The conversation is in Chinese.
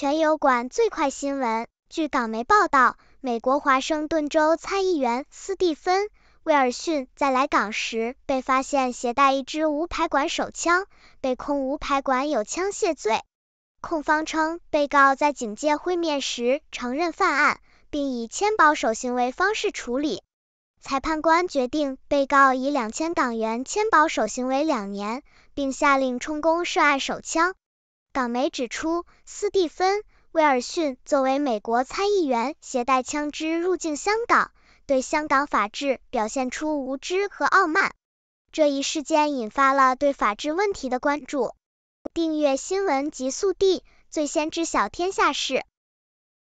全油管最快新闻。据港媒报道，美国华盛顿州参议员斯蒂芬·威尔逊在来港时被发现携带一支无牌管手枪，被控无牌管有枪械罪。控方称，被告在警戒会面时承认犯案，并以签保守行为方式处理。裁判官决定被告以两千港元签保守行为两年，并下令充公涉案手枪。港媒指出，斯蒂芬·威尔逊作为美国参议员携带枪支入境香港，对香港法治表现出无知和傲慢。这一事件引发了对法治问题的关注。订阅新闻极速递，最先知晓天下事。